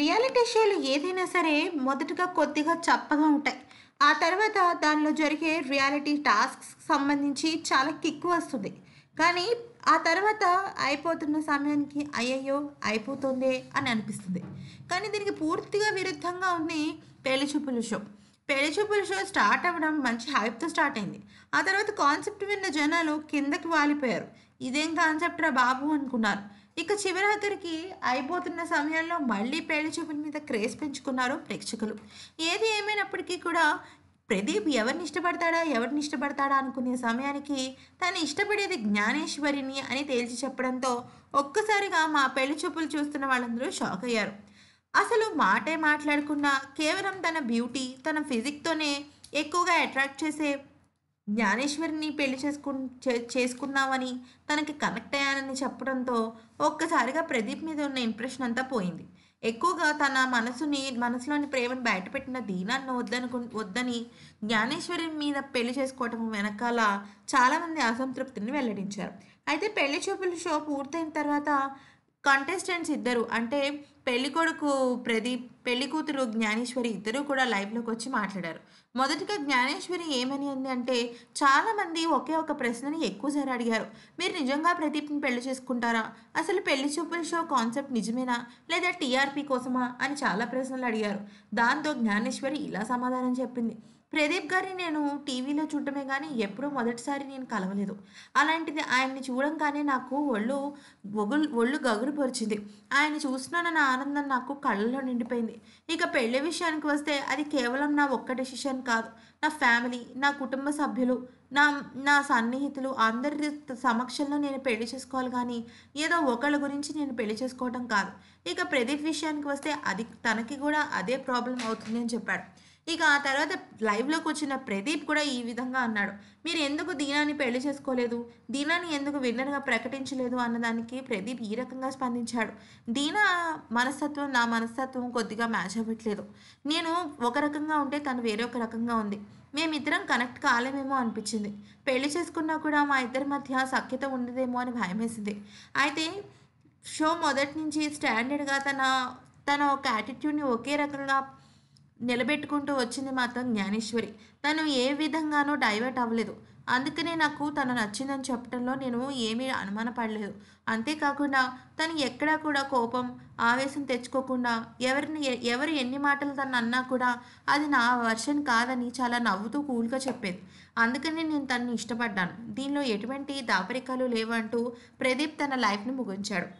reality షోలు ఏదైనా సరే మొదటగా కొద్దిగా చప్పగా ఉంటాయి ఆ తర్వాత దానిలో జరిగే రియాలిటీ టాస్క్ సంబంధించి చాలా కిక్ వస్తుంది కానీ ఆ తర్వాత అయిపోతున్న సమయానికి అయ్యయ్యో అయిపోతుంది అని అనిపిస్తుంది కానీ దీనికి పూర్తిగా విరుద్ధంగా ఉంది పెళ్లి చూపుల షో పెళ్లి చూపుల షో స్టార్ట్ అవ్వడం మంచి హైప్తో స్టార్ట్ అయింది ఆ తర్వాత కాన్సెప్ట్ విన్న జనాలు కిందకి వాలిపోయారు ఇదేం కాన్సెప్ట్ రా బాబు అనుకున్నారు ఇక దగ్గరికి అయిపోతున్న సమయంలో మళ్ళీ పెళ్లి చూపుల మీద క్రేజ్ పెంచుకున్నారు ప్రేక్షకులు ఏది ఏమైనప్పటికీ కూడా ప్రదీప్ ఎవరిని ఇష్టపడతాడా ఎవరిని ఇష్టపడతాడా అనుకునే సమయానికి తను ఇష్టపడేది జ్ఞానేశ్వరిని అని తేల్చి చెప్పడంతో ఒక్కసారిగా మా పెళ్లి చూపులు చూస్తున్న వాళ్ళందరూ షాక్ అయ్యారు అసలు మాటే మాట్లాడకుండా కేవలం తన బ్యూటీ తన ఫిజిక్తోనే ఎక్కువగా అట్రాక్ట్ చేసే జ్ఞానేశ్వరిని పెళ్లి చేసుకు చేసుకున్నామని తనకి కనెక్ట్ అయ్యానని చెప్పడంతో ఒక్కసారిగా ప్రదీప్ మీద ఉన్న ఇంప్రెషన్ అంతా పోయింది ఎక్కువగా తన మనసుని మనసులోని ప్రేమను బయటపెట్టిన దీనాన్ని వద్దనుకు వద్దని జ్ఞానేశ్వరి మీద పెళ్లి చేసుకోవటం వెనకాల చాలామంది అసంతృప్తిని వెల్లడించారు అయితే పెళ్లి చూపుల షో పూర్తయిన తర్వాత కంటెస్టెంట్స్ ఇద్దరు అంటే పెళ్ళికొడుకు ప్రదీప్ పెళ్ళికూతురు జ్ఞానేశ్వరి ఇద్దరూ కూడా లైవ్లోకి వచ్చి మాట్లాడారు మొదటిగా జ్ఞానేశ్వరి ఏమని అంది అంటే చాలామంది ఒకే ఒక ప్రశ్నని ఎక్కువ సార్ అడిగారు మీరు నిజంగా ప్రదీప్ని పెళ్లి చేసుకుంటారా అసలు పెళ్లి చూపుల షో కాన్సెప్ట్ నిజమేనా లేదా టీఆర్పీ కోసమా అని చాలా ప్రశ్నలు అడిగారు దాంతో జ్ఞానేశ్వరి ఇలా సమాధానం చెప్పింది ప్రదీప్ గారిని నేను టీవీలో చూడటమే కానీ ఎప్పుడూ మొదటిసారి నేను కలవలేదు అలాంటిది ఆయన్ని చూడంగానే నాకు ఒళ్ళు ఒగులు ఒళ్ళు గగులు పరిచింది ఆయన చూస్తున్నానన్న ఆనందం నాకు కళ్ళలో నిండిపోయింది ఇక పెళ్లి విషయానికి వస్తే అది కేవలం నా ఒక్క డెసిషన్ కాదు నా ఫ్యామిలీ నా కుటుంబ సభ్యులు నా నా సన్నిహితులు అందరి సమక్షంలో నేను పెళ్లి చేసుకోవాలి కానీ ఏదో ఒకళ్ళ గురించి నేను పెళ్లి చేసుకోవటం కాదు ఇక ప్రదీప్ విషయానికి వస్తే అది తనకి కూడా అదే ప్రాబ్లం అవుతుంది అని చెప్పాడు ఇక ఆ తర్వాత లైవ్లోకి వచ్చిన ప్రదీప్ కూడా ఈ విధంగా అన్నాడు మీరు ఎందుకు దీనాన్ని పెళ్లి చేసుకోలేదు దీనాన్ని ఎందుకు విన్నర్గా ప్రకటించలేదు అన్నదానికి ప్రదీప్ ఈ రకంగా స్పందించాడు దీనా మనస్తత్వం నా మనస్తత్వం కొద్దిగా మ్యాచ్ అవ్వట్లేదు నేను ఒక రకంగా ఉంటే తను వేరే ఒక రకంగా ఉంది మేమిద్దరం కనెక్ట్ కాలేమేమో అనిపించింది పెళ్లి చేసుకున్నా కూడా మా ఇద్దరి మధ్య సఖ్యత ఉండదేమో అని భయమేసింది అయితే షో మొదటి నుంచి స్టాండర్డ్గా తన తన ఒక యాటిట్యూడ్ని ఒకే రకంగా నిలబెట్టుకుంటూ వచ్చింది మాత్రం జ్ఞానేశ్వరి తను ఏ విధంగానూ డైవర్ట్ అవ్వలేదు అందుకనే నాకు తను నచ్చిందని చెప్పడంలో నేను ఏమీ అనుమానపడలేదు అంతేకాకుండా తను ఎక్కడా కూడా కోపం ఆవేశం తెచ్చుకోకుండా ఎవరిని ఎవరు ఎన్ని మాటలు తను అన్నా కూడా అది నా వర్షన్ కాదని చాలా నవ్వుతూ కూల్గా చెప్పేది అందుకనే నేను తనని ఇష్టపడ్డాను దీనిలో ఎటువంటి దాపరికాలు లేవంటూ ప్రదీప్ తన లైఫ్ని ముగించాడు